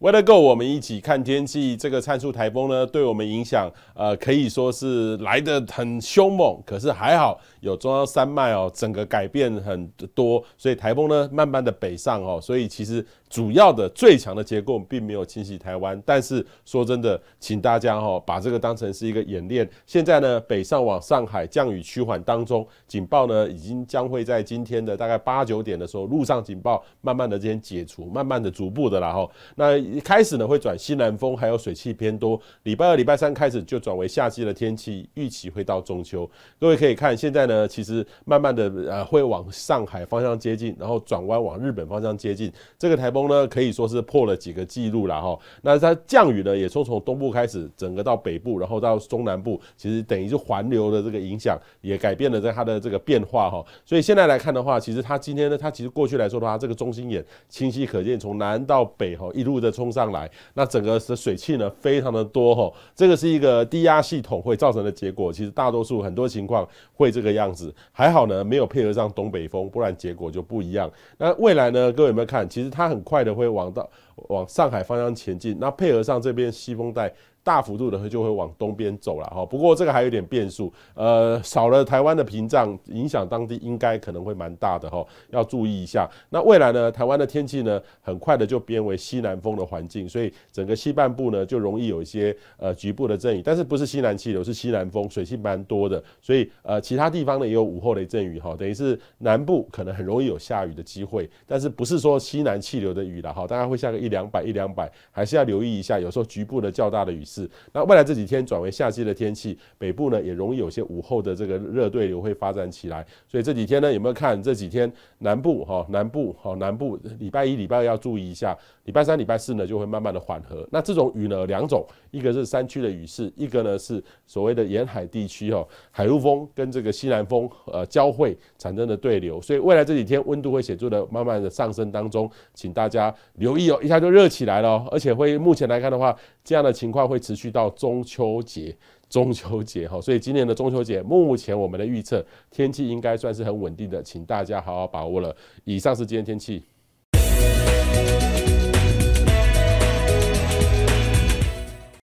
为了够我们一起看天气。这个灿数台风呢，对我们影响，呃，可以说是来得很凶猛。可是还好有中央山脉哦，整个改变很多，所以台风呢，慢慢的北上哦。所以其实主要的最强的结构并没有侵袭台湾。但是说真的，请大家哦，把这个当成是一个演练。现在呢，北上往上海，降雨趋缓当中，警报呢已经将会在今天的大概八九点的时候，路上警报慢慢的先解除，慢慢的逐步的然后那。一开始呢会转西南风，还有水汽偏多。礼拜二、礼拜三开始就转为夏季的天气，预期会到中秋。各位可以看，现在呢其实慢慢的呃会往上海方向接近，然后转弯往日本方向接近。这个台风呢可以说是破了几个记录了哈。那它降雨呢也从从东部开始，整个到北部，然后到中南部，其实等于是环流的这个影响也改变了在它的这个变化哈。所以现在来看的话，其实它今天呢它其实过去来说的话，这个中心也清晰可见，从南到北哈一路的。冲上来，那整个的水汽呢，非常的多吼。这个是一个低压系统会造成的结果。其实大多数很多情况会这个样子，还好呢，没有配合上东北风，不然结果就不一样。那未来呢，各位有没有看？其实它很快的会往到往上海方向前进，那配合上这边西风带。大幅度的会就会往东边走了哈，不过这个还有点变数，呃，少了台湾的屏障，影响当地应该可能会蛮大的哈，要注意一下。那未来呢，台湾的天气呢，很快的就变为西南风的环境，所以整个西半部呢就容易有一些呃局部的阵雨，但是不是西南气流，是西南风，水汽蛮多的，所以呃其他地方呢也有午后雷阵雨哈，等于是南部可能很容易有下雨的机会，但是不是说西南气流的雨了哈，大概会下个一两百一两百，还是要留意一下，有时候局部的较大的雨。是，那未来这几天转为夏季的天气，北部呢也容易有些午后的这个热对流会发展起来，所以这几天呢有没有看这几天南部哈南部哈南部礼拜一礼拜二要注意一下，礼拜三礼拜四呢就会慢慢的缓和。那这种雨呢两种，一个是山区的雨势，一个呢是所谓的沿海地区哈海陆风跟这个西南风呃交汇产生的对流，所以未来这几天温度会显著的慢慢的上升当中，请大家留意哦，一下就热起来了哦，而且会目前来看的话，这样的情况会。持续到中秋节，中秋节哈，所以今年的中秋节，目前我们的预测天气应该算是很稳定的，请大家好好把握了。以上是今天天气。